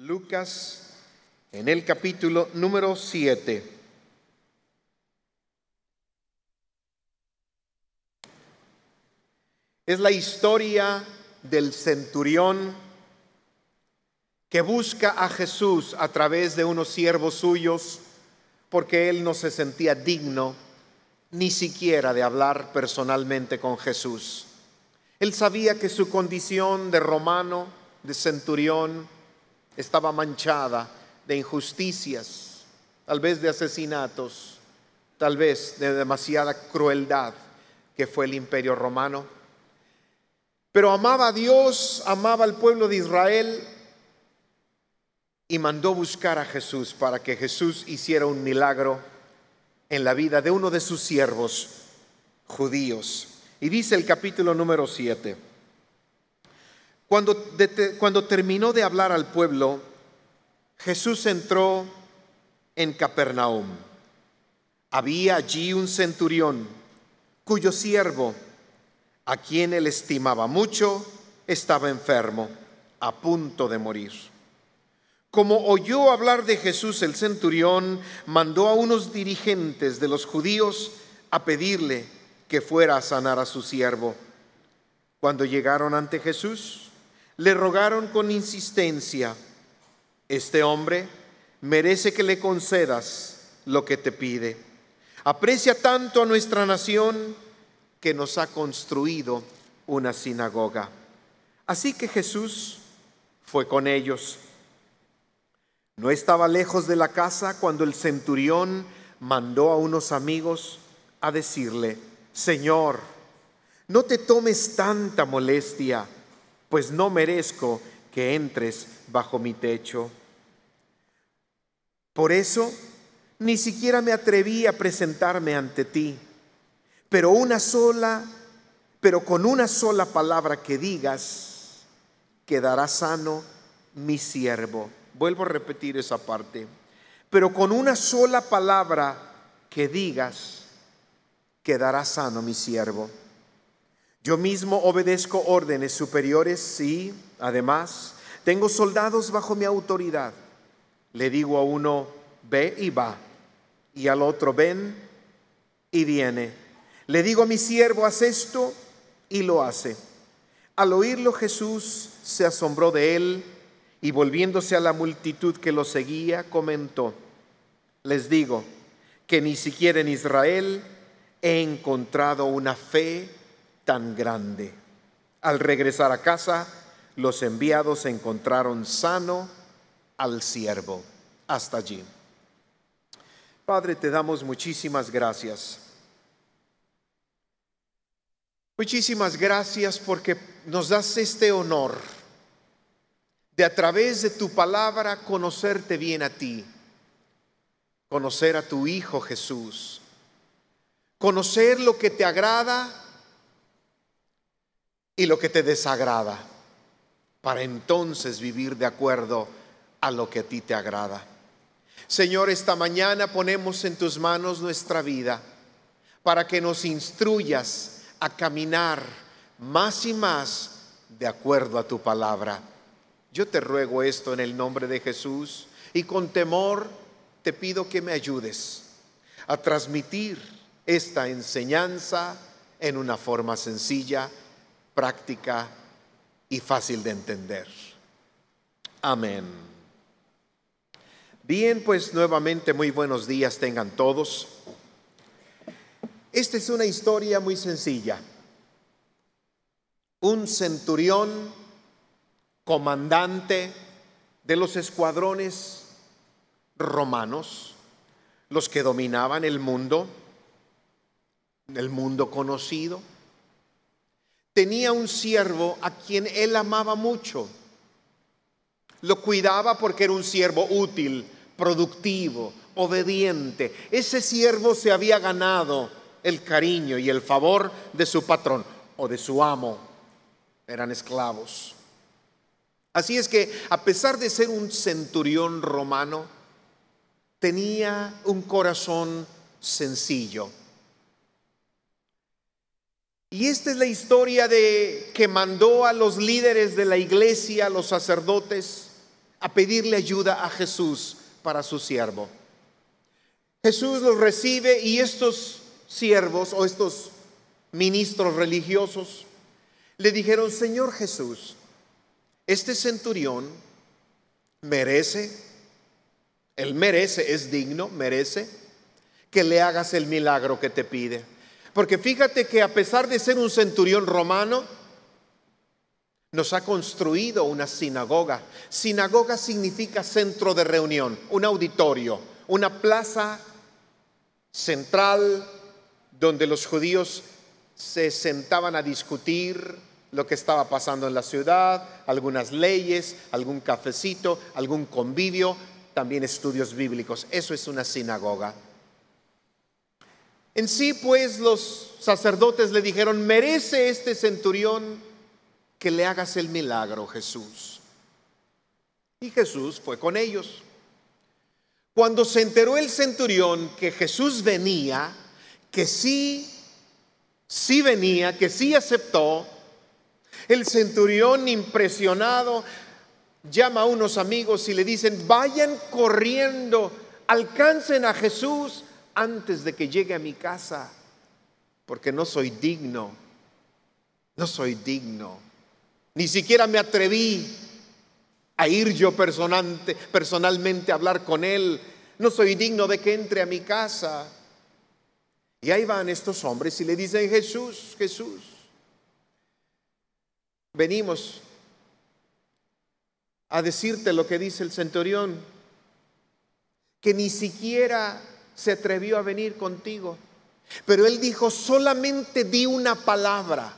Lucas en el capítulo número 7. Es la historia del centurión que busca a Jesús a través de unos siervos suyos porque él no se sentía digno ni siquiera de hablar personalmente con Jesús. Él sabía que su condición de romano, de centurión, estaba manchada de injusticias, tal vez de asesinatos, tal vez de demasiada crueldad que fue el imperio romano. Pero amaba a Dios, amaba al pueblo de Israel y mandó buscar a Jesús para que Jesús hiciera un milagro en la vida de uno de sus siervos judíos. Y dice el capítulo número 7. Cuando, terminó de hablar al pueblo, Jesús entró en Capernaum. Había allí un centurión cuyo siervo, a quien él estimaba mucho, estaba enfermo, a punto de morir. Como oyó hablar de Jesús el centurión, mandó a unos dirigentes de los judíos a pedirle que fuera a sanar a su siervo. Cuando llegaron ante Jesús, le rogaron con insistencia, este hombre merece que le concedas lo que te pide. Aprecia tanto a nuestra nación que nos ha construido una sinagoga. Así que Jesús fue con ellos. No estaba lejos de la casa cuando el centurión mandó a unos amigos a decirle, Señor, no te tomes tanta molestia pues no merezco que entres bajo mi techo. Por eso ni siquiera me atreví a presentarme ante ti, pero una sola, pero con una sola palabra que digas, quedará sano mi siervo. Vuelvo a repetir esa parte. Pero con una sola palabra que digas, quedará sano mi siervo. Yo mismo obedezco órdenes superiores y, además, tengo soldados bajo mi autoridad. Le digo a uno, ve y va, y al otro, ven y viene. Le digo a mi siervo, haz esto, y lo hace. Al oírlo Jesús se asombró de él y volviéndose a la multitud que lo seguía, comentó, les digo que ni siquiera en Israel he encontrado una fe tan grande. Al regresar a casa, los enviados encontraron sano al siervo. Hasta allí. Padre, te damos muchísimas gracias. Muchísimas gracias porque nos das este honor de a través de tu palabra conocerte bien a ti, conocer a tu Hijo Jesús, conocer lo que te agrada y lo que te desagrada, para entonces vivir de acuerdo a lo que a ti te agrada. Señor, esta mañana ponemos en tus manos nuestra vida para que nos instruyas a caminar más y más de acuerdo a tu palabra. Yo te ruego esto en el nombre de Jesús y con temor te pido que me ayudes a transmitir esta enseñanza en una forma sencilla práctica y fácil de entender. Amén. Bien, pues nuevamente muy buenos días tengan todos. Esta es una historia muy sencilla. Un centurión, comandante de los escuadrones romanos, los que dominaban el mundo, el mundo conocido, tenía un siervo a quien él amaba mucho. Lo cuidaba porque era un siervo útil, productivo, obediente. Ese siervo se había ganado el cariño y el favor de su patrón o de su amo. Eran esclavos. Así es que, a pesar de ser un centurión romano, tenía un corazón sencillo y esta es la historia de que mandó a los líderes de la iglesia, a los sacerdotes, a pedirle ayuda a Jesús para su siervo. Jesús los recibe y estos siervos o estos ministros religiosos le dijeron, Señor Jesús, este centurión merece, él merece, es digno, merece que le hagas el milagro que te pide. Porque fíjate que a pesar de ser un centurión romano, nos ha construido una sinagoga. Sinagoga significa centro de reunión, un auditorio, una plaza central donde los judíos se sentaban a discutir lo que estaba pasando en la ciudad, algunas leyes, algún cafecito, algún convivio, también estudios bíblicos. Eso es una sinagoga. En sí, pues, los sacerdotes le dijeron, merece este centurión que le hagas el milagro, Jesús. Y Jesús fue con ellos. Cuando se enteró el centurión que Jesús venía, que sí, sí venía, que sí aceptó, el centurión impresionado llama a unos amigos y le dicen, vayan corriendo, alcancen a Jesús antes de que llegue a mi casa, porque no soy digno, no soy digno. Ni siquiera me atreví a ir yo personalmente a hablar con él. No soy digno de que entre a mi casa. Y ahí van estos hombres y le dicen, Jesús, Jesús, venimos a decirte lo que dice el centurión, que ni siquiera se atrevió a venir contigo. Pero él dijo, solamente di una palabra.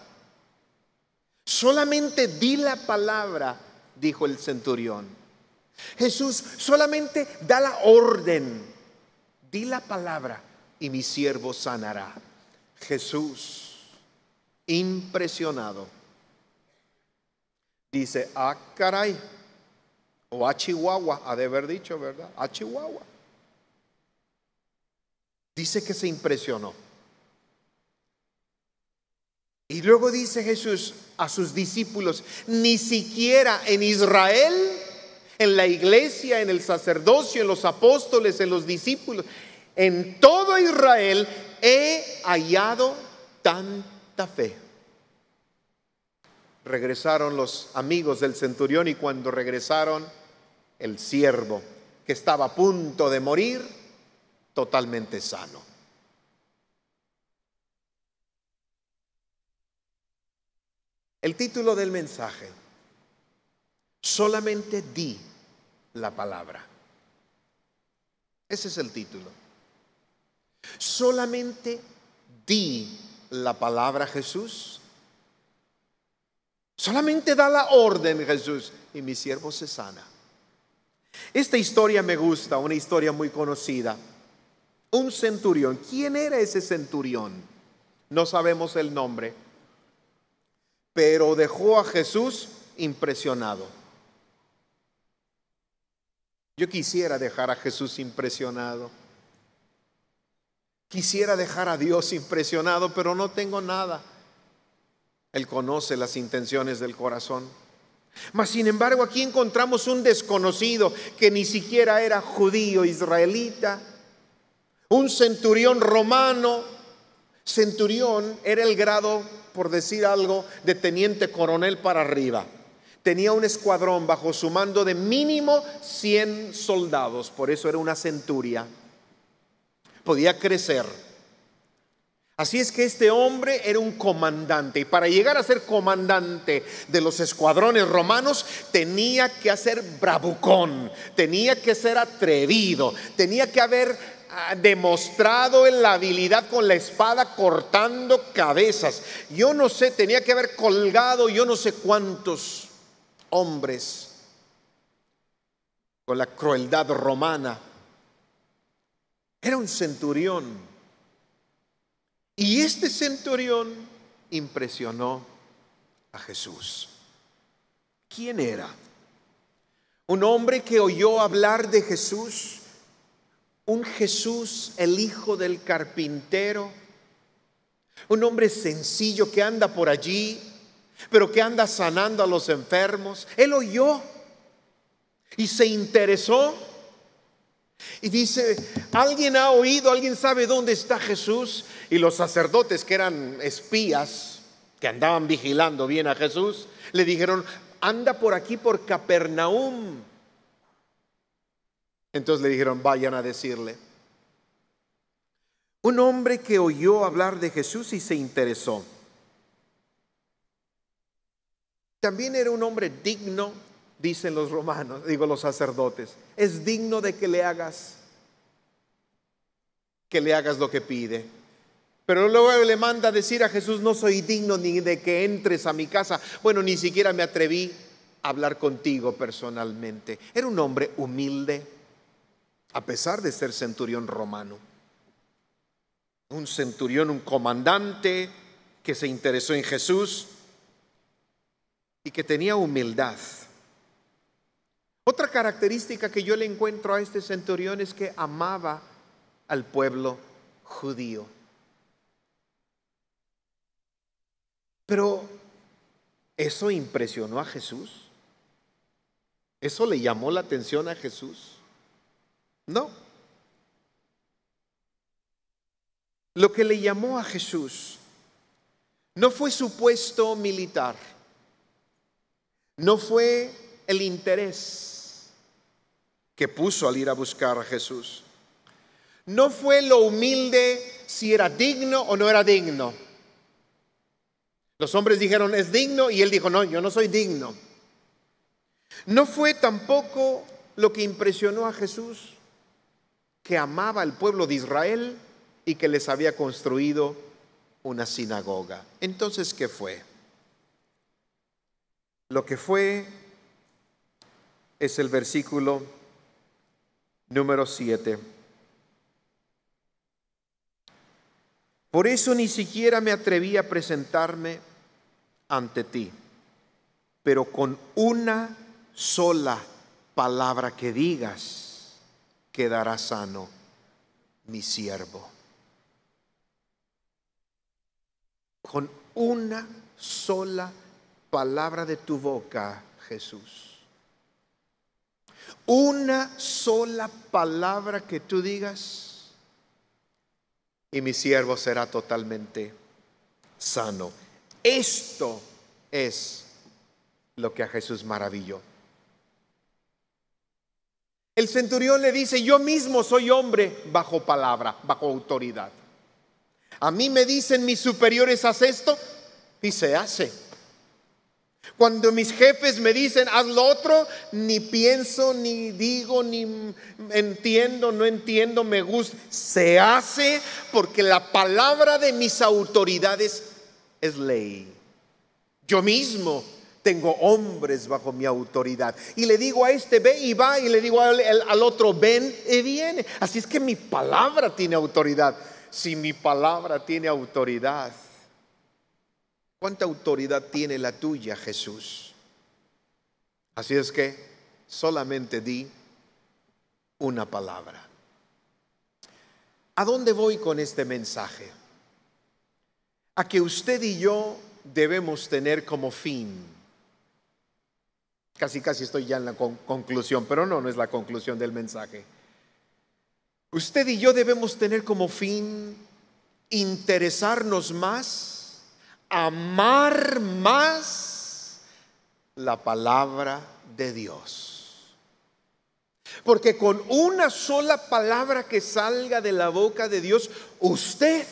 Solamente di la palabra, dijo el centurión. Jesús, solamente da la orden. Di la palabra y mi siervo sanará. Jesús, impresionado, dice, a ah, caray, o a Chihuahua, ha de haber dicho, ¿verdad? A Chihuahua. Dice que se impresionó. Y luego dice Jesús a sus discípulos, ni siquiera en Israel, en la iglesia, en el sacerdocio, en los apóstoles, en los discípulos, en todo Israel he hallado tanta fe. Regresaron los amigos del centurión y cuando regresaron, el siervo que estaba a punto de morir totalmente sano. El título del mensaje, solamente di la palabra. Ese es el título. Solamente di la palabra Jesús. Solamente da la orden Jesús y mi siervo se sana. Esta historia me gusta, una historia muy conocida un centurión. ¿Quién era ese centurión? No sabemos el nombre, pero dejó a Jesús impresionado. Yo quisiera dejar a Jesús impresionado. Quisiera dejar a Dios impresionado, pero no tengo nada. Él conoce las intenciones del corazón. Mas sin embargo aquí encontramos un desconocido que ni siquiera era judío, israelita, un centurión romano. Centurión era el grado, por decir algo, de teniente coronel para arriba. Tenía un escuadrón bajo su mando de mínimo 100 soldados, por eso era una centuria. Podía crecer. Así es que este hombre era un comandante y para llegar a ser comandante de los escuadrones romanos tenía que hacer bravucón, tenía que ser atrevido, tenía que haber demostrado en la habilidad con la espada cortando cabezas. Yo no sé, tenía que haber colgado yo no sé cuántos hombres con la crueldad romana. Era un centurión. Y este centurión impresionó a Jesús. ¿Quién era? Un hombre que oyó hablar de Jesús un Jesús, el hijo del carpintero, un hombre sencillo que anda por allí, pero que anda sanando a los enfermos. Él oyó y se interesó. Y dice, alguien ha oído, alguien sabe dónde está Jesús. Y los sacerdotes que eran espías, que andaban vigilando bien a Jesús, le dijeron, anda por aquí, por Capernaum entonces le dijeron, vayan a decirle. Un hombre que oyó hablar de Jesús y se interesó. También era un hombre digno, dicen los romanos, digo los sacerdotes. Es digno de que le hagas, que le hagas lo que pide. Pero luego le manda a decir a Jesús, no soy digno ni de que entres a mi casa. Bueno, ni siquiera me atreví a hablar contigo personalmente. Era un hombre humilde a pesar de ser centurión romano. Un centurión, un comandante que se interesó en Jesús y que tenía humildad. Otra característica que yo le encuentro a este centurión es que amaba al pueblo judío. Pero eso impresionó a Jesús. Eso le llamó la atención a Jesús. No. Lo que le llamó a Jesús no fue su puesto militar, no fue el interés que puso al ir a buscar a Jesús, no fue lo humilde si era digno o no era digno. Los hombres dijeron, es digno, y él dijo, no, yo no soy digno. No fue tampoco lo que impresionó a Jesús, que amaba al pueblo de Israel y que les había construido una sinagoga. Entonces, ¿qué fue? Lo que fue es el versículo número 7. Por eso ni siquiera me atreví a presentarme ante ti, pero con una sola palabra que digas quedará sano mi siervo. Con una sola palabra de tu boca, Jesús. Una sola palabra que tú digas y mi siervo será totalmente sano. Esto es lo que a Jesús maravilló. El centurión le dice, yo mismo soy hombre bajo palabra, bajo autoridad. A mí me dicen mis superiores, haz esto y se hace. Cuando mis jefes me dicen, haz lo otro, ni pienso, ni digo, ni entiendo, no entiendo, me gusta. Se hace porque la palabra de mis autoridades es ley. Yo mismo tengo hombres bajo mi autoridad. Y le digo a este, ve y va, y le digo al, otro, ven y viene. Así es que mi palabra tiene autoridad. Si mi palabra tiene autoridad, ¿cuánta autoridad tiene la tuya, Jesús? Así es que solamente di una palabra. ¿A dónde voy con este mensaje? A que usted y yo debemos tener como fin Casi, casi estoy ya en la conclusión, pero no, no es la conclusión del mensaje. Usted y yo debemos tener como fin interesarnos más, amar más la palabra de Dios. Porque con una sola palabra que salga de la boca de Dios, usted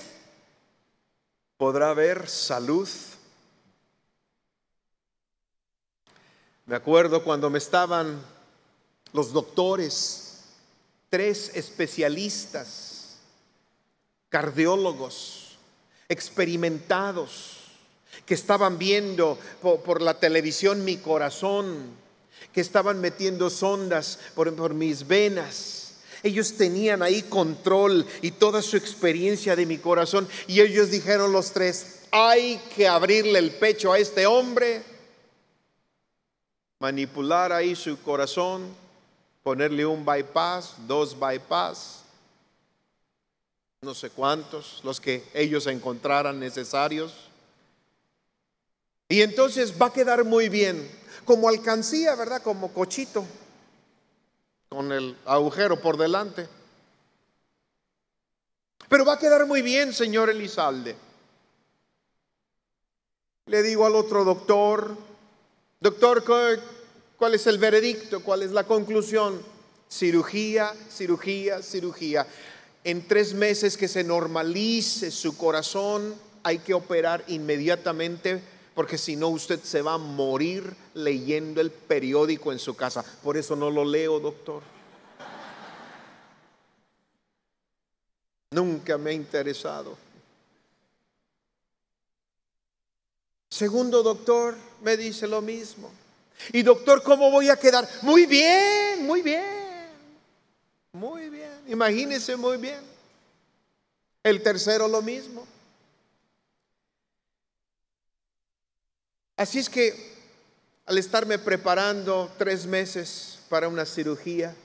podrá ver salud, Me acuerdo cuando me estaban los doctores, tres especialistas, cardiólogos, experimentados, que estaban viendo por, la televisión mi corazón, que estaban metiendo sondas por mis venas. Ellos tenían ahí control y toda su experiencia de mi corazón. Y ellos dijeron los tres, hay que abrirle el pecho a este hombre manipular ahí su corazón, ponerle un bypass, dos bypass, no sé cuántos, los que ellos encontraran necesarios. Y entonces va a quedar muy bien, como alcancía, ¿verdad? Como cochito, con el agujero por delante. Pero va a quedar muy bien, señor Elizalde. Le digo al otro doctor, Doctor, ¿cuál es el veredicto? ¿Cuál es la conclusión? Cirugía, cirugía, cirugía. En tres meses que se normalice su corazón, hay que operar inmediatamente porque si no usted se va a morir leyendo el periódico en su casa. Por eso no lo leo, doctor. Nunca me ha interesado. Segundo doctor me dice lo mismo. Y doctor, ¿cómo voy a quedar? Muy bien, muy bien. Muy bien. Imagínese muy bien. El tercero lo mismo. Así es que al estarme preparando tres meses para una cirugía,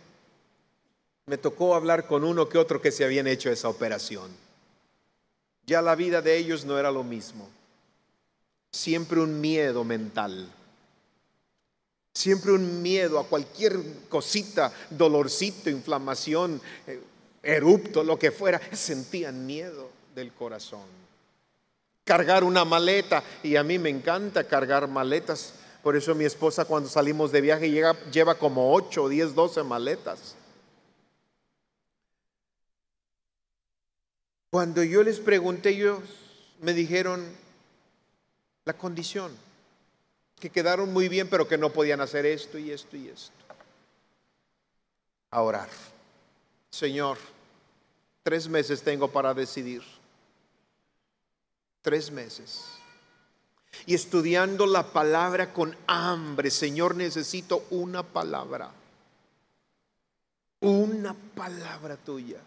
me tocó hablar con uno que otro que se habían hecho esa operación. Ya la vida de ellos no era lo mismo siempre un miedo mental. Siempre un miedo a cualquier cosita, dolorcito, inflamación, eh, erupto, lo que fuera. Sentían miedo del corazón. Cargar una maleta, y a mí me encanta cargar maletas. Por eso mi esposa cuando salimos de viaje llega, lleva como 8, 10, 12 maletas. Cuando yo les pregunté, ellos me dijeron, la condición, que quedaron muy bien pero que no podían hacer esto y esto y esto. A orar. Señor, tres meses tengo para decidir. Tres meses. Y estudiando la palabra con hambre, Señor, necesito una palabra. Una palabra tuya.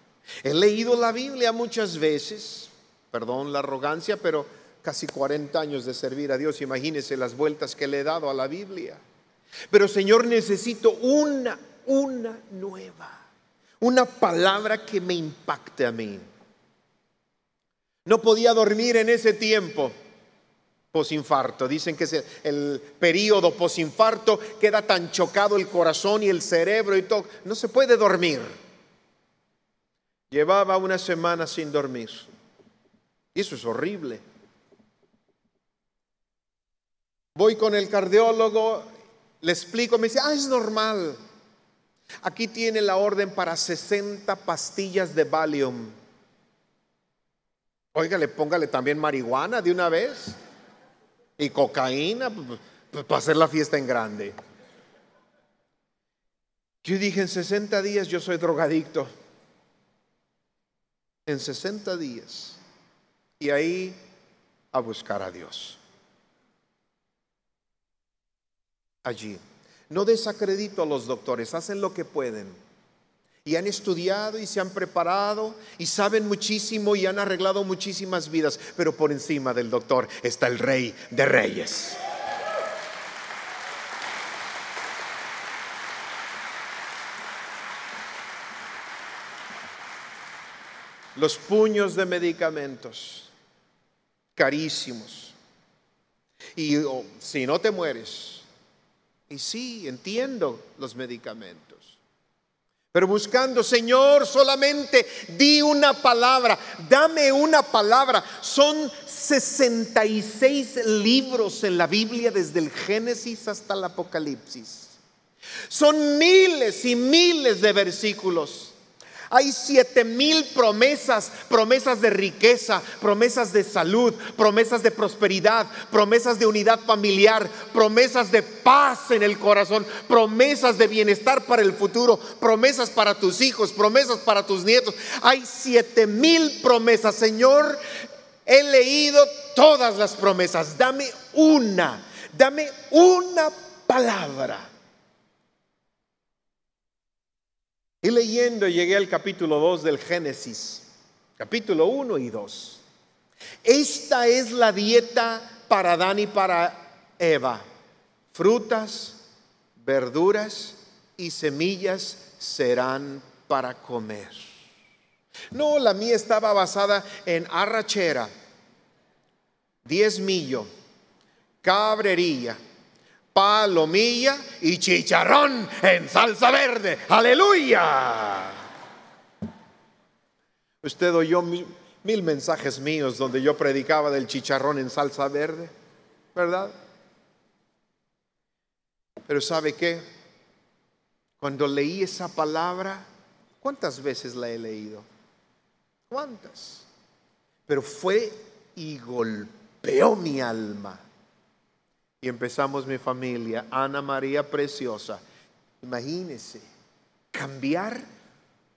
He leído la Biblia muchas veces, perdón la arrogancia, pero casi 40 años de servir a Dios, imagínense las vueltas que le he dado a la Biblia. Pero Señor, necesito una, una nueva, una palabra que me impacte a mí. No podía dormir en ese tiempo posinfarto. Dicen que el periodo posinfarto queda tan chocado el corazón y el cerebro y todo. No se puede dormir. Llevaba una semana sin dormir. Y eso es horrible. Voy con el cardiólogo, le explico, me dice, ah, es normal. Aquí tiene la orden para 60 pastillas de Valium. Óigale, póngale también marihuana de una vez y cocaína para hacer la fiesta en grande. Yo dije, en 60 días yo soy drogadicto. En 60 días. Y ahí a buscar a Dios. allí. No desacredito a los doctores, hacen lo que pueden. Y han estudiado y se han preparado y saben muchísimo y han arreglado muchísimas vidas. Pero por encima del doctor está el rey de reyes. los puños de medicamentos carísimos. Y oh, si no te mueres, y sí, entiendo los medicamentos. Pero buscando, Señor, solamente di una palabra, dame una palabra. Son 66 libros en la Biblia desde el Génesis hasta el Apocalipsis. Son miles y miles de versículos. Hay siete mil promesas, promesas de riqueza, promesas de salud, promesas de prosperidad, promesas de unidad familiar, promesas de paz en el corazón, promesas de bienestar para el futuro, promesas para tus hijos, promesas para tus nietos. Hay siete mil promesas, Señor. He leído todas las promesas. Dame una, dame una palabra Y leyendo llegué al capítulo 2 del Génesis, capítulo 1 y 2. Esta es la dieta para Adán y para Eva. Frutas, verduras y semillas serán para comer. No, la mía estaba basada en arrachera, diezmillo, cabrería, palomilla y chicharrón en salsa verde. Aleluya. Usted oyó mil, mensajes míos donde yo predicaba del chicharrón en salsa verde, ¿verdad? Pero ¿sabe qué? Cuando leí esa palabra, ¿cuántas veces la he leído? ¿Cuántas? Pero fue y golpeó mi alma y empezamos mi familia, Ana María Preciosa. Imagínense, cambiar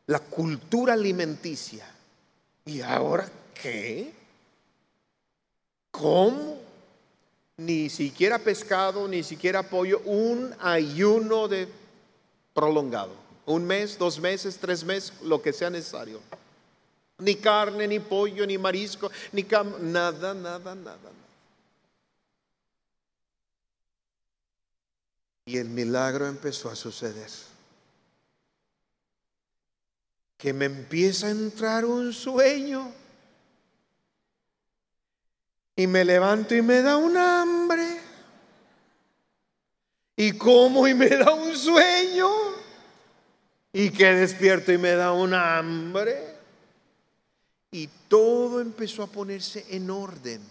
la cultura alimenticia. ¿Y ahora qué? ¿Cómo? Ni siquiera pescado, ni siquiera pollo, un ayuno de prolongado. Un mes, dos meses, tres meses, lo que sea necesario. Ni carne, ni pollo, ni marisco, ni nada, nada, nada. Y el milagro empezó a suceder. Que me empieza a entrar un sueño. Y me levanto y me da un hambre. Y como y me da un sueño. Y que despierto y me da un hambre. Y todo empezó a ponerse en orden.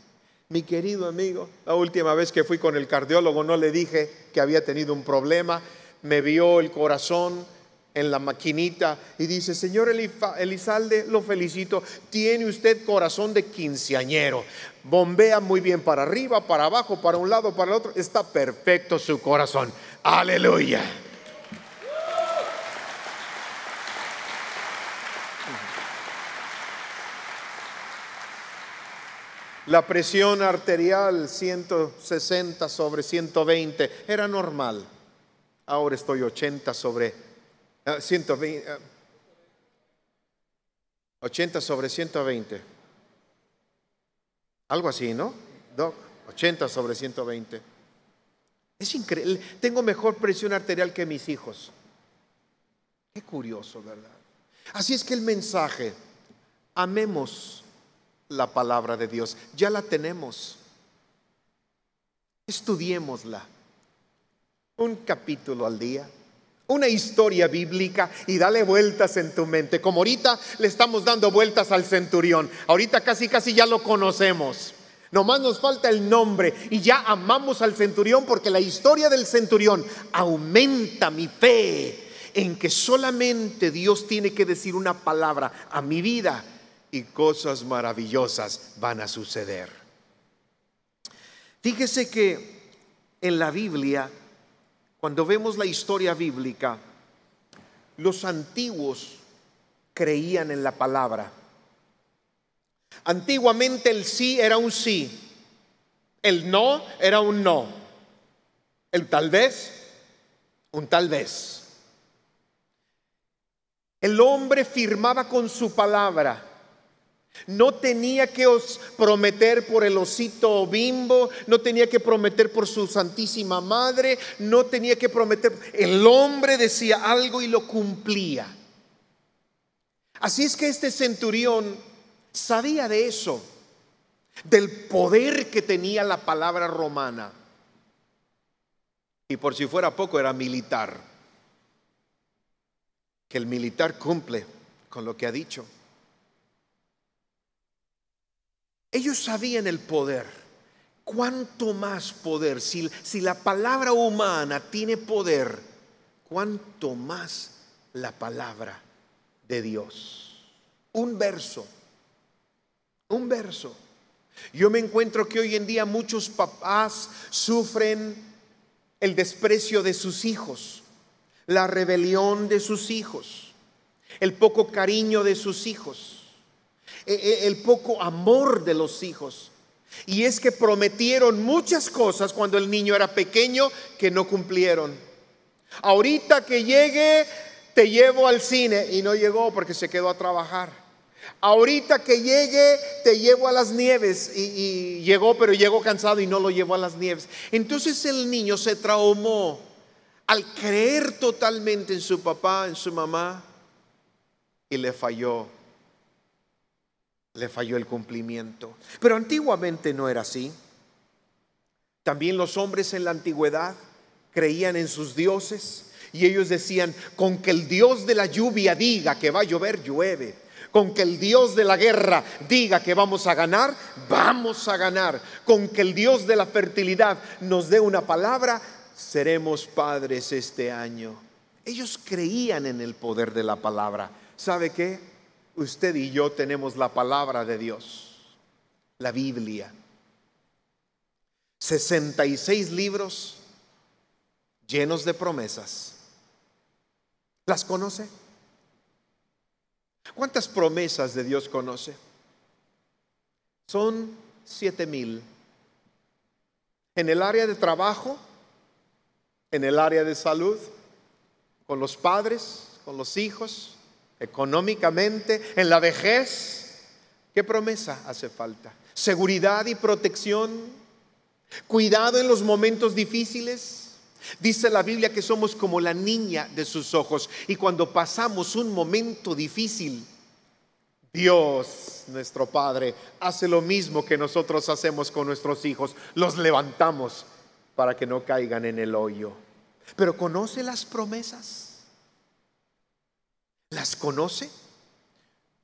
Mi querido amigo, la última vez que fui con el cardiólogo no le dije que había tenido un problema, me vio el corazón en la maquinita y dice, señor Elizalde, lo felicito, tiene usted corazón de quinceañero, bombea muy bien para arriba, para abajo, para un lado, para el otro, está perfecto su corazón. Aleluya. La presión arterial 160 sobre 120 era normal. Ahora estoy 80 sobre 120. Eh, 80 eh, sobre 120. Algo así, ¿no? Doc, 80 sobre 120. Es increíble. Tengo mejor presión arterial que mis hijos. Qué curioso, ¿verdad? Así es que el mensaje, amemos la palabra de Dios. Ya la tenemos. Estudiémosla. Un capítulo al día. Una historia bíblica y dale vueltas en tu mente. Como ahorita le estamos dando vueltas al centurión. Ahorita casi casi ya lo conocemos. Nomás nos falta el nombre y ya amamos al centurión porque la historia del centurión aumenta mi fe en que solamente Dios tiene que decir una palabra a mi vida y cosas maravillosas van a suceder. Fíjese que en la Biblia, cuando vemos la historia bíblica, los antiguos creían en la palabra. Antiguamente el sí era un sí, el no era un no, el tal vez, un tal vez. El hombre firmaba con su palabra. No tenía que os prometer por el osito bimbo, no tenía que prometer por su Santísima Madre, no tenía que prometer. El hombre decía algo y lo cumplía. Así es que este centurión sabía de eso, del poder que tenía la palabra romana. Y por si fuera poco, era militar. Que el militar cumple con lo que ha dicho. Ellos sabían el poder. ¿Cuánto más poder? Si, la palabra humana tiene poder, ¿cuánto más la palabra de Dios? Un verso. Un verso. Yo me encuentro que hoy en día muchos papás sufren el desprecio de sus hijos, la rebelión de sus hijos, el poco cariño de sus hijos. Eh, eh, el poco amor de los hijos. Y es que prometieron muchas cosas cuando el niño era pequeño que no cumplieron. Ahorita que llegue, te llevo al cine y no llegó porque se quedó a trabajar. Ahorita que llegue, te llevo a las nieves y, llegó, pero llegó cansado y no lo llevó a las nieves. Entonces el niño se traumó al creer totalmente en su papá, en su mamá, y le falló le falló el cumplimiento. Pero antiguamente no era así. También los hombres en la antigüedad creían en sus dioses y ellos decían, con que el dios de la lluvia diga que va a llover, llueve. Con que el dios de la guerra diga que vamos a ganar, vamos a ganar. Con que el dios de la fertilidad nos dé una palabra, seremos padres este año. Ellos creían en el poder de la palabra. ¿Sabe qué? usted y yo tenemos la palabra de Dios, la Biblia. 66 libros llenos de promesas. ¿Las conoce? ¿Cuántas promesas de Dios conoce? Son siete mil. En el área de trabajo, en el área de salud, con los padres, con los hijos, económicamente, en la vejez. ¿Qué promesa hace falta? Seguridad y protección. Cuidado en los momentos difíciles. Dice la Biblia que somos como la niña de sus ojos y cuando pasamos un momento difícil, Dios, nuestro Padre, hace lo mismo que nosotros hacemos con nuestros hijos, los levantamos para que no caigan en el hoyo. Pero conoce las promesas. ¿Las conoce?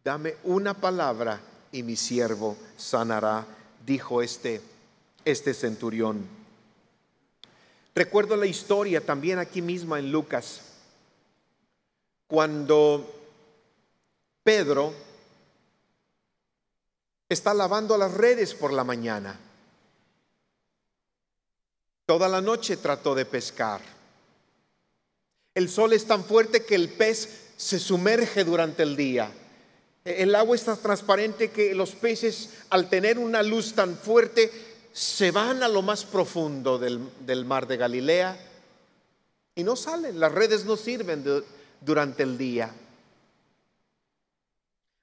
Dame una palabra y mi siervo sanará, dijo este, este centurión. Recuerdo la historia también aquí misma en Lucas, cuando Pedro está lavando las redes por la mañana. Toda la noche trató de pescar. El sol es tan fuerte que el pez se sumerge durante el día. El agua es tan transparente que los peces, al tener una luz tan fuerte, se van a lo más profundo del, mar de Galilea y no salen. Las redes no sirven durante el día.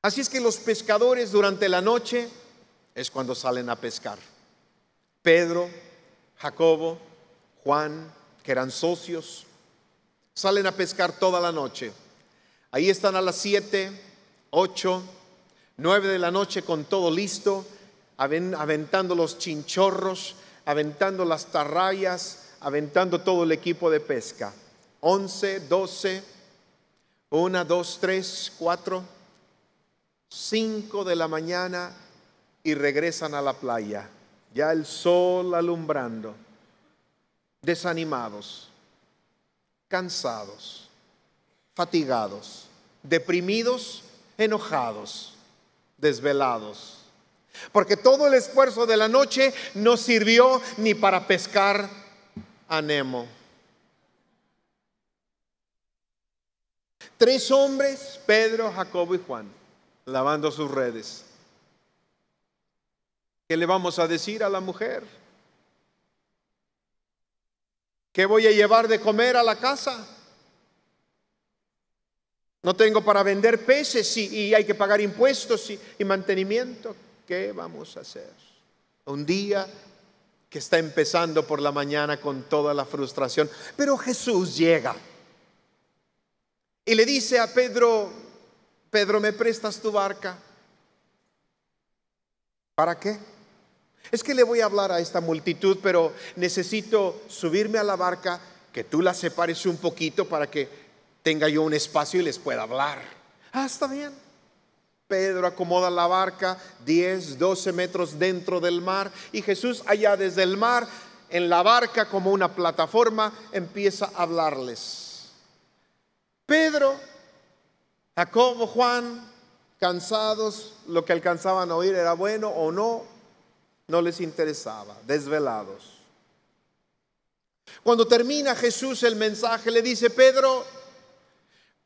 Así es que los pescadores durante la noche es cuando salen a pescar. Pedro, Jacobo, Juan, que eran socios, salen a pescar toda la noche. Ahí están a las 7, 8, 9 de la noche con todo listo, aventando los chinchorros, aventando las tarrayas, aventando todo el equipo de pesca. 11, 12, 1, 2, 3, 4, 5 de la mañana y regresan a la playa, ya el sol alumbrando, desanimados, cansados fatigados, deprimidos, enojados, desvelados. Porque todo el esfuerzo de la noche no sirvió ni para pescar a Nemo. Tres hombres, Pedro, Jacobo y Juan, lavando sus redes. ¿Qué le vamos a decir a la mujer? ¿Qué voy a llevar de comer a la casa? No tengo para vender peces y, hay que pagar impuestos y, y mantenimiento. ¿Qué vamos a hacer? Un día que está empezando por la mañana con toda la frustración. Pero Jesús llega y le dice a Pedro, Pedro, ¿me prestas tu barca? ¿Para qué? Es que le voy a hablar a esta multitud, pero necesito subirme a la barca, que tú la separes un poquito para que tenga yo un espacio y les pueda hablar. Ah, está bien. Pedro acomoda la barca 10, 12 metros dentro del mar y Jesús allá desde el mar, en la barca como una plataforma, empieza a hablarles. Pedro, Jacobo, Juan, cansados, lo que alcanzaban a oír era bueno o no, no les interesaba, desvelados. Cuando termina Jesús el mensaje, le dice, Pedro,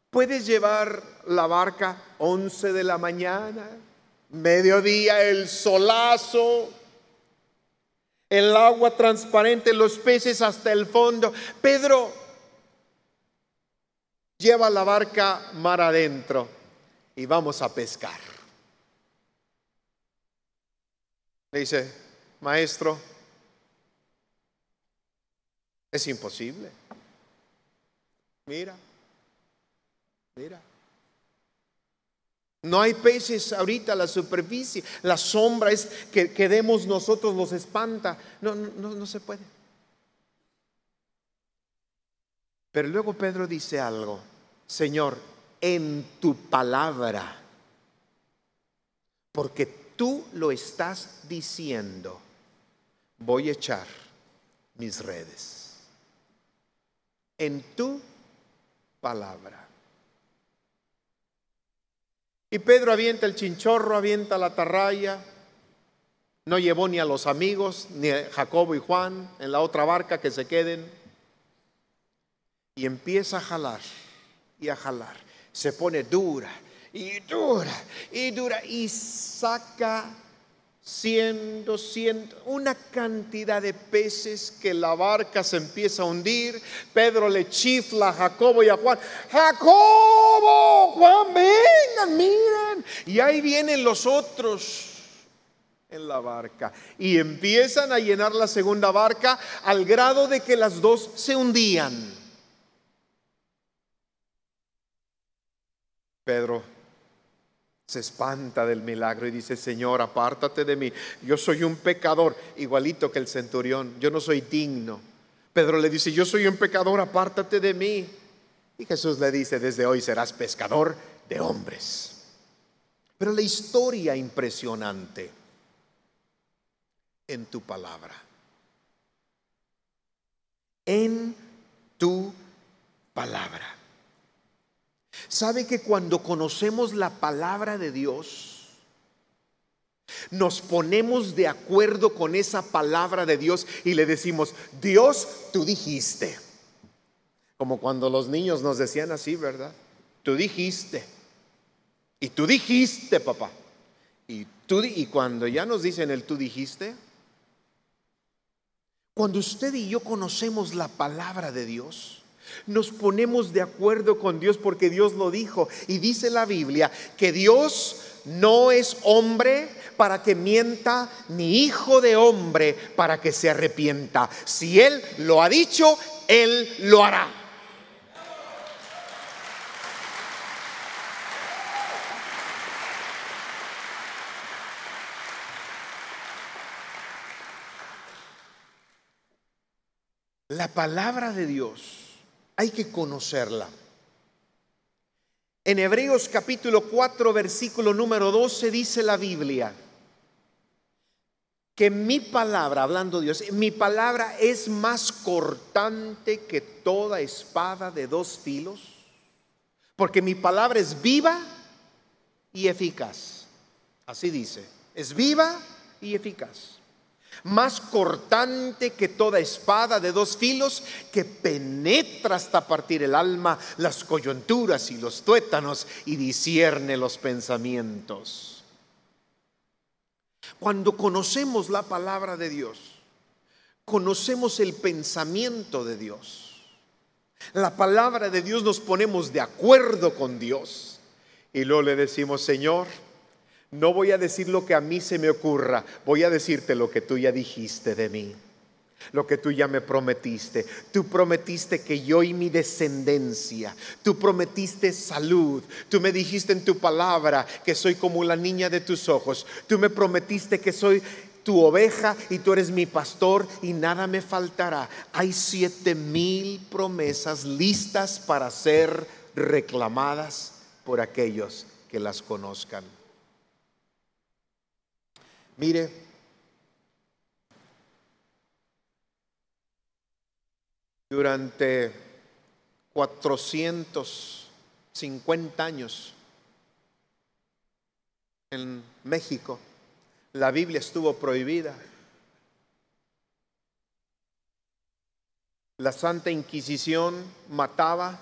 Puedes llevar la barca 11 de la mañana, mediodía, el solazo, el agua transparente, los peces hasta el fondo. Pedro lleva la barca mar adentro y vamos a pescar. Le dice, maestro, es imposible. Mira, no hay peces ahorita, la superficie, la sombra es que, quedemos demos nosotros los espanta. No, no, no se puede. Pero luego Pedro dice algo, Señor, en tu palabra, porque tú lo estás diciendo, voy a echar mis redes. En tu palabra. Y Pedro avienta el chinchorro, avienta la atarraya. No llevó ni a los amigos, ni a Jacobo y Juan en la otra barca que se queden. Y empieza a jalar y a jalar. Se pone dura y dura y dura y saca Siendo, una cantidad de peces que la barca se empieza a hundir. Pedro le chifla a Jacobo y a Juan, Jacobo, Juan, vengan, miren. Y ahí vienen los otros en la barca y empiezan a llenar la segunda barca al grado de que las dos se hundían. Pedro se espanta del milagro y dice, Señor, apártate de mí. Yo soy un pecador, igualito que el centurión. Yo no soy digno. Pedro le dice, yo soy un pecador, apártate de mí. Y Jesús le dice, desde hoy serás pescador de hombres. Pero la historia impresionante en tu palabra. En tu palabra. ¿Sabe que cuando conocemos la palabra de Dios, nos ponemos de acuerdo con esa palabra de Dios y le decimos, Dios, tú dijiste. Como cuando los niños nos decían así, ¿verdad? Tú dijiste. Y tú dijiste, papá. Y, tú, y cuando ya nos dicen el tú dijiste, cuando usted y yo conocemos la palabra de Dios, nos ponemos de acuerdo con Dios porque Dios lo dijo. Y dice la Biblia que Dios no es hombre para que mienta, ni hijo de hombre para que se arrepienta. Si Él lo ha dicho, Él lo hará. La palabra de Dios hay que conocerla. En Hebreos capítulo 4, versículo número 12 dice la Biblia que mi palabra, hablando Dios, mi palabra es más cortante que toda espada de dos filos, porque mi palabra es viva y eficaz. Así dice, es viva y eficaz más cortante que toda espada de dos filos, que penetra hasta partir el alma, las coyunturas y los tuétanos y discierne los pensamientos. Cuando conocemos la palabra de Dios, conocemos el pensamiento de Dios. La palabra de Dios nos ponemos de acuerdo con Dios y luego le decimos, Señor, no voy a decir lo que a mí se me ocurra, voy a decirte lo que tú ya dijiste de mí, lo que tú ya me prometiste. Tú prometiste que yo y mi descendencia, tú prometiste salud, tú me dijiste en tu palabra que soy como la niña de tus ojos, tú me prometiste que soy tu oveja y tú eres mi pastor y nada me faltará. Hay siete mil promesas listas para ser reclamadas por aquellos que las conozcan. Mire, durante 450 años en México, la Biblia estuvo prohibida. La Santa Inquisición mataba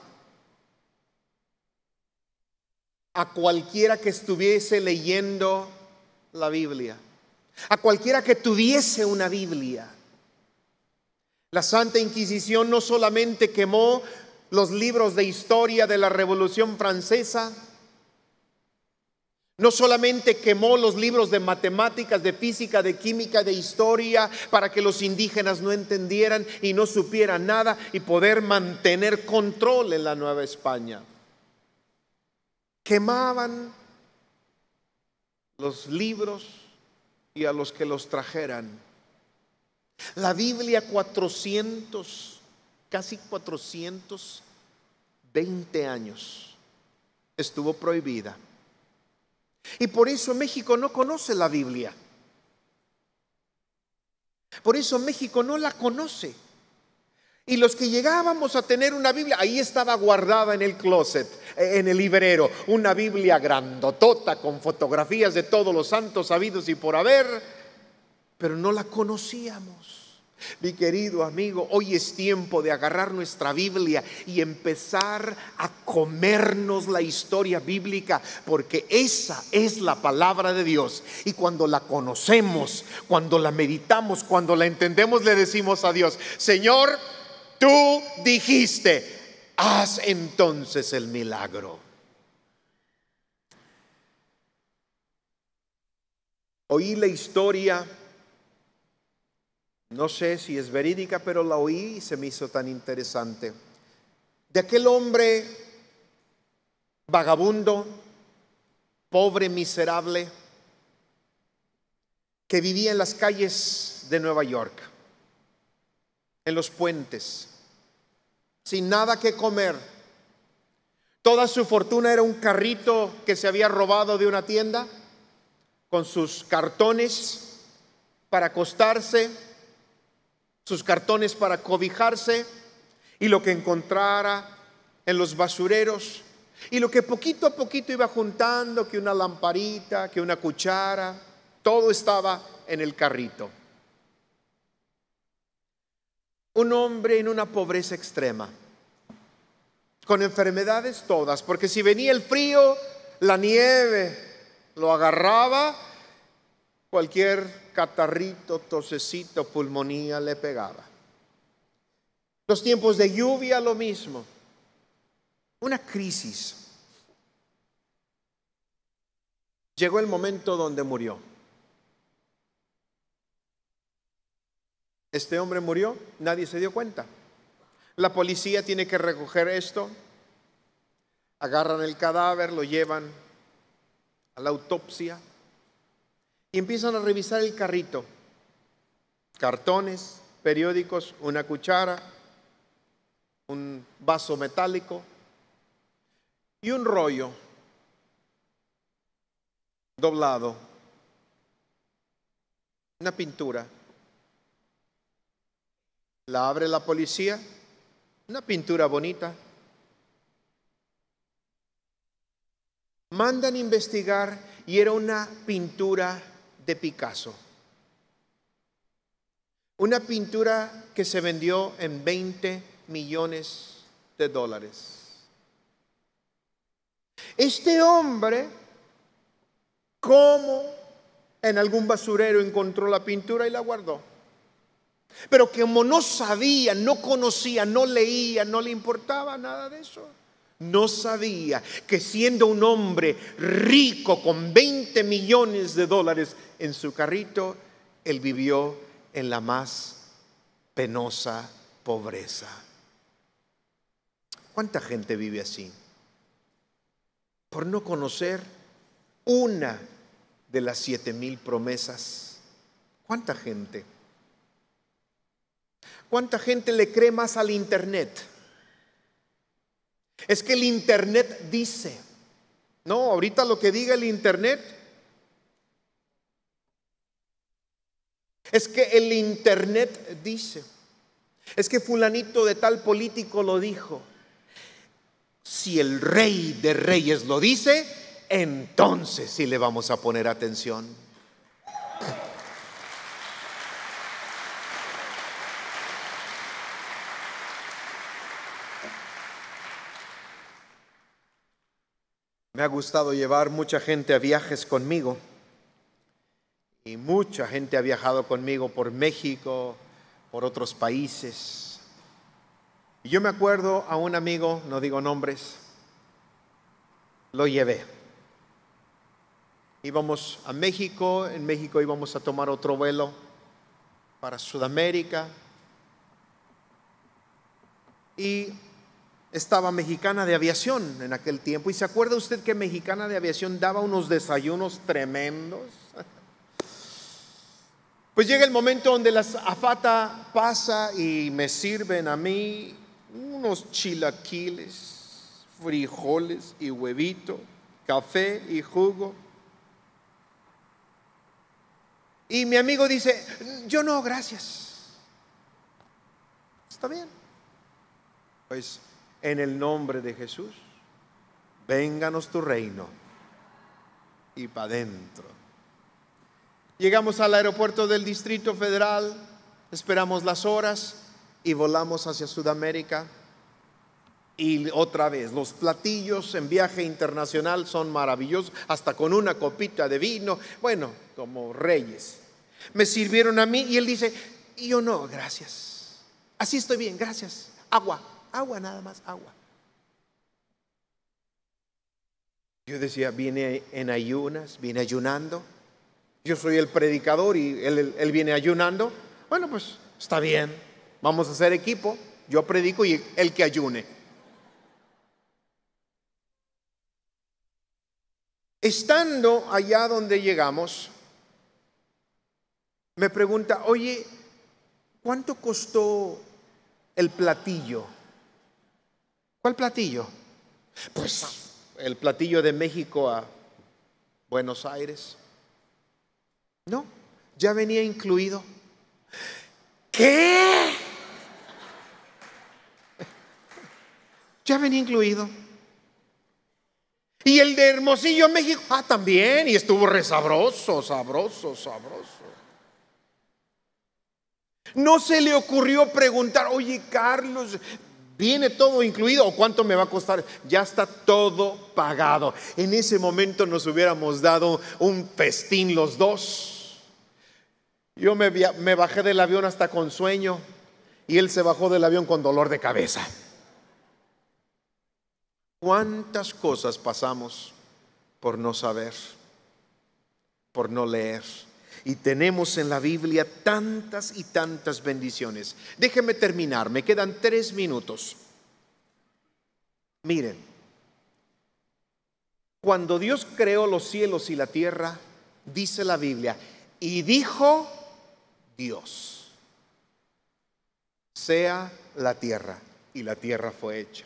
a cualquiera que estuviese leyendo la Biblia a cualquiera que tuviese una Biblia. La Santa Inquisición no solamente quemó los libros de historia de la Revolución Francesa, no solamente quemó los libros de matemáticas, de física, de química, de historia, para que los indígenas no entendieran y no supieran nada y poder mantener control en la Nueva España. Quemaban los libros y a los que los trajeran. La Biblia 400, casi 420 años estuvo prohibida. Y por eso México no conoce la Biblia. Por eso México no la conoce. Y los que llegábamos a tener una Biblia, ahí estaba guardada en el closet en el librero, una Biblia grandotota con fotografías de todos los santos sabidos y por haber, pero no la conocíamos. Mi querido amigo, hoy es tiempo de agarrar nuestra Biblia y empezar a comernos la historia bíblica, porque esa es la palabra de Dios. Y cuando la conocemos, cuando la meditamos, cuando la entendemos, le decimos a Dios, Señor, tú dijiste, haz entonces el milagro. Oí la historia, no sé si es verídica, pero la oí y se me hizo tan interesante, de aquel hombre vagabundo, pobre, miserable, que vivía en las calles de Nueva York, en los puentes, sin nada que comer. Toda su fortuna era un carrito que se había robado de una tienda con sus cartones para acostarse, sus cartones para cobijarse y lo que encontrara en los basureros y lo que poquito a poquito iba juntando, que una lamparita, que una cuchara, todo estaba en el carrito un hombre en una pobreza extrema, con enfermedades todas, porque si venía el frío, la nieve lo agarraba, cualquier catarrito, tosecito, pulmonía le pegaba. Los tiempos de lluvia lo mismo, una crisis. Llegó el momento donde murió. Este hombre murió, nadie se dio cuenta. La policía tiene que recoger esto, agarran el cadáver, lo llevan a la autopsia y empiezan a revisar el carrito. Cartones, periódicos, una cuchara, un vaso metálico y un rollo doblado, una pintura. La abre la policía, una pintura bonita. Mandan investigar y era una pintura de Picasso. Una pintura que se vendió en 20 millones de dólares. Este hombre, cómo en algún basurero, encontró la pintura y la guardó. Pero que como no sabía, no conocía, no leía, no le importaba nada de eso. No sabía que siendo un hombre rico con 20 millones de dólares en su carrito, él vivió en la más penosa pobreza. ¿Cuánta gente vive así? Por no conocer una de las siete mil promesas. ¿Cuánta gente? ¿Cuánta gente le cree más al Internet? Es que el Internet dice. No, ahorita lo que diga el Internet. Es que el Internet dice. Es que fulanito de tal político lo dijo. Si el rey de reyes lo dice, entonces sí le vamos a poner atención. Me ha gustado llevar mucha gente a viajes conmigo. Y mucha gente ha viajado conmigo por México, por otros países. Y yo me acuerdo a un amigo, no digo nombres, lo llevé. Íbamos a México, en México íbamos a tomar otro vuelo para Sudamérica. Y estaba Mexicana de Aviación en aquel tiempo. ¿Y se acuerda usted que Mexicana de Aviación daba unos desayunos tremendos? Pues llega el momento donde la afata pasa y me sirven a mí unos chilaquiles, frijoles y huevito, café y jugo. Y mi amigo dice, yo no, gracias. Está bien. Pues en el nombre de Jesús. Vénganos tu reino y para adentro. Llegamos al aeropuerto del Distrito Federal, esperamos las horas y volamos hacia Sudamérica. Y otra vez, los platillos en viaje internacional son maravillosos, hasta con una copita de vino, bueno, como reyes. Me sirvieron a mí y él dice, yo no, gracias. Así estoy bien, gracias. Agua, agua, nada más agua. Yo decía, viene en ayunas, viene ayunando. Yo soy el predicador y él, viene ayunando. Bueno, pues está bien, vamos a hacer equipo. Yo predico y el que ayune. Estando allá donde llegamos, me pregunta, oye, ¿cuánto costó el platillo? ¿Cuál platillo? Pues el platillo de México a Buenos Aires. No, ya venía incluido. ¿Qué? Ya venía incluido. Y el de Hermosillo, México, ah, también, y estuvo resabroso, sabroso, sabroso. No se le ocurrió preguntar, oye Carlos, Viene todo incluido o cuánto me va a costar. Ya está todo pagado. En ese momento nos hubiéramos dado un festín los dos. Yo me, me bajé del avión hasta con sueño y él se bajó del avión con dolor de cabeza. ¿Cuántas cosas pasamos por no saber, por no leer? Y tenemos en la Biblia tantas y tantas bendiciones. Déjenme terminar, me quedan tres minutos. Miren, cuando Dios creó los cielos y la tierra, dice la Biblia, y dijo Dios, sea la tierra, y la tierra fue hecha.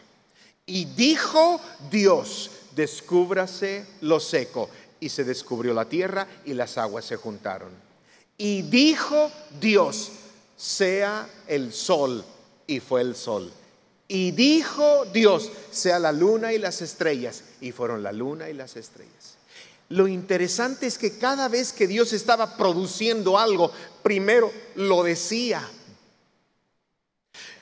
Y dijo Dios, descúbrase lo seco y se descubrió la tierra y las aguas se juntaron. Y dijo Dios, sea el sol, y fue el sol. Y dijo Dios, sea la luna y las estrellas, y fueron la luna y las estrellas. Lo interesante es que cada vez que Dios estaba produciendo algo, primero lo decía.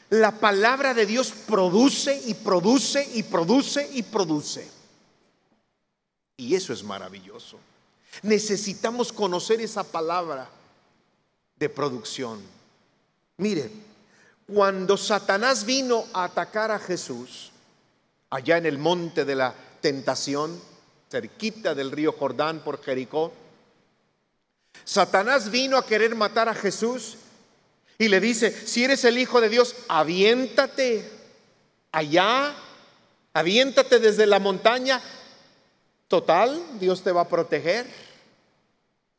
La palabra de Dios produce y produce y produce y produce. Y eso es maravilloso. Necesitamos conocer esa palabra de producción. Mire, cuando Satanás vino a atacar a Jesús, allá en el monte de la tentación, cerquita del río Jordán por Jericó, Satanás vino a querer matar a Jesús y le dice, si eres el Hijo de Dios, aviéntate allá, aviéntate desde la montaña Total, Dios te va a proteger.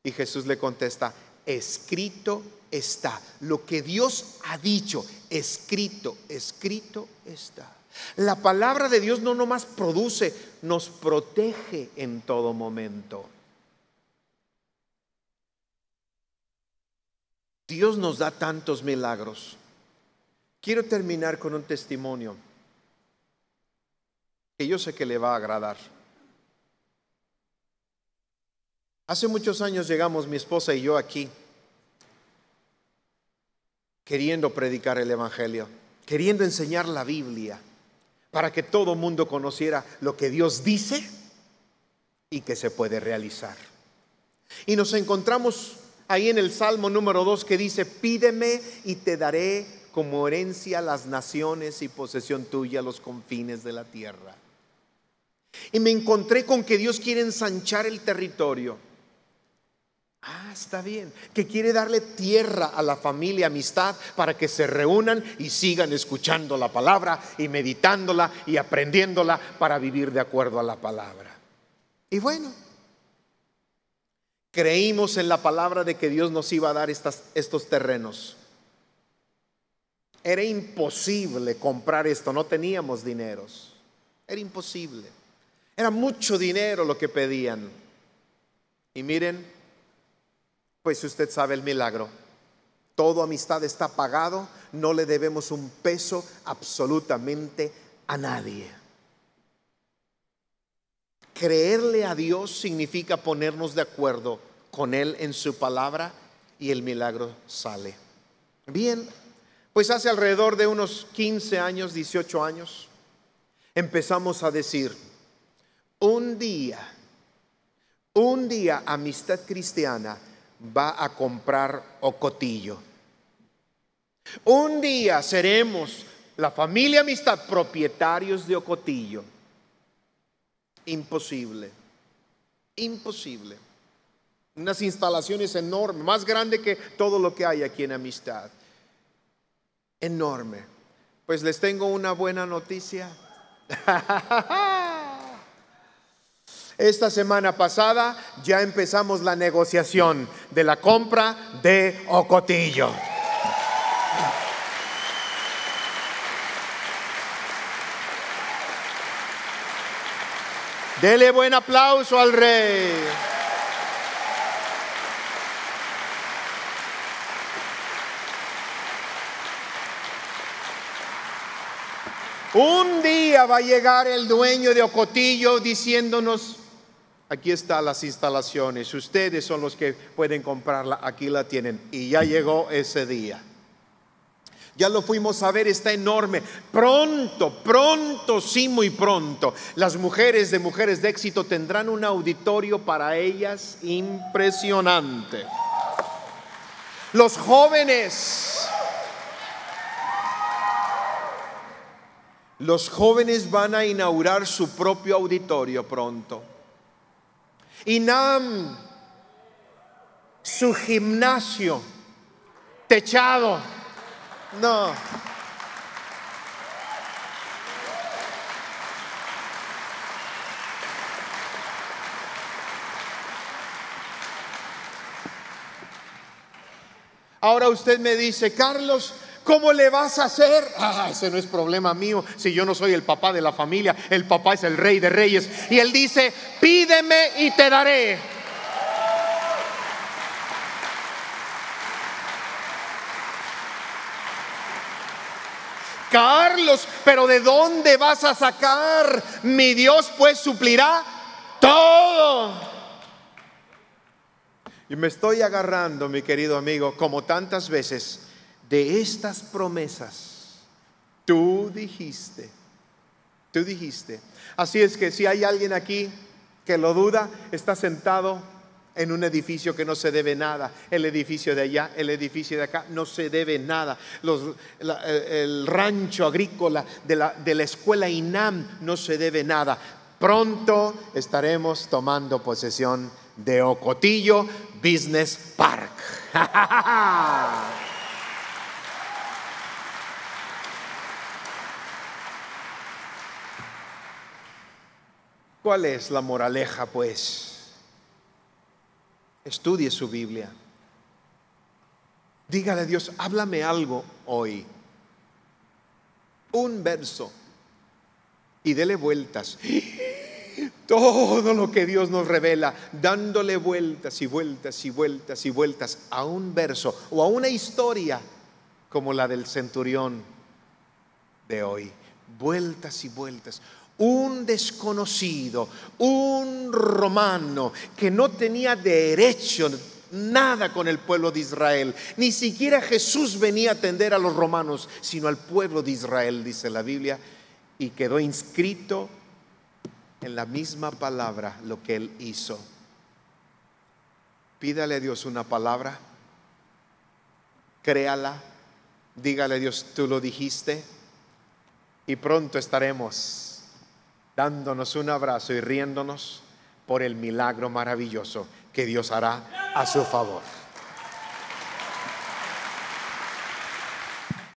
Y Jesús le contesta, escrito está. Lo que Dios ha dicho, escrito, escrito está. La palabra de Dios no nomás produce, nos protege en todo momento. Dios nos da tantos milagros. Quiero terminar con un testimonio que yo sé que le va a agradar. Hace muchos años llegamos mi esposa y yo aquí queriendo predicar el Evangelio, queriendo enseñar la Biblia, para que todo mundo conociera lo que Dios dice y que se puede realizar. Y nos encontramos ahí en el Salmo número 2 que dice, pídeme y te daré como herencia las naciones y posesión tuya los confines de la tierra. Y me encontré con que Dios quiere ensanchar el territorio. Ah, está bien. Que quiere darle tierra a la familia, amistad, para que se reúnan y sigan escuchando la palabra y meditándola y aprendiéndola para vivir de acuerdo a la palabra. Y bueno, creímos en la palabra de que Dios nos iba a dar estas, estos terrenos. Era imposible comprar esto, no teníamos dineros. Era imposible. Era mucho dinero lo que pedían. Y miren, pues usted sabe el milagro. Todo amistad está pagado, no le debemos un peso absolutamente a nadie. Creerle a Dios significa ponernos de acuerdo con Él en su palabra y el milagro sale. Bien, pues hace alrededor de unos 15 años, 18 años, empezamos a decir, un día, un día amistad cristiana va a comprar ocotillo. Un día seremos la familia amistad propietarios de ocotillo. Imposible, imposible. Unas instalaciones enormes, más grande que todo lo que hay aquí en amistad. Enorme. Pues les tengo una buena noticia. Esta semana pasada ya empezamos la negociación de la compra de Ocotillo. Dele buen aplauso al rey. Un día va a llegar el dueño de Ocotillo diciéndonos, Aquí están las instalaciones. Ustedes son los que pueden comprarla. Aquí la tienen. Y ya llegó ese día. Ya lo fuimos a ver, está enorme. Pronto, pronto, sí, muy pronto. Las mujeres de mujeres de éxito tendrán un auditorio para ellas impresionante. Los jóvenes. Los jóvenes van a inaugurar su propio auditorio pronto. Inam, su gimnasio, techado. No. Ahora usted me dice, Carlos, ¿Cómo le vas a hacer? Ah, ese no es problema mío si yo no soy el papá de la familia. El papá es el rey de reyes. Y él dice, pídeme y te daré. Carlos, pero ¿de dónde vas a sacar? Mi Dios pues suplirá todo. Y me estoy agarrando, mi querido amigo, como tantas veces de estas promesas, tú dijiste, tú dijiste. Así es que si hay alguien aquí que lo duda, está sentado en un edificio que no se debe nada, el edificio de allá, el edificio de acá, no se debe nada. Los, el rancho agrícola de la, de la escuela INAM no se debe nada. Pronto estaremos tomando posesión de Ocotillo Business Park. ¿Cuál es la moraleja, pues? Estudie su Biblia. Dígale a Dios, háblame algo hoy. Un verso. Y dele vueltas. Todo lo que Dios nos revela, dándole vueltas y vueltas y vueltas y vueltas a un verso o a una historia como la del centurión de hoy. Vueltas y vueltas un desconocido, un romano que no tenía derecho nada con el pueblo de Israel. Ni siquiera Jesús venía a atender a los romanos, sino al pueblo de Israel, dice la Biblia, y quedó inscrito en la misma palabra lo que él hizo. Pídale a Dios una palabra, créala, dígale a Dios, tú lo dijiste, y pronto estaremos dándonos un abrazo y riéndonos por el milagro maravilloso que Dios hará a su favor.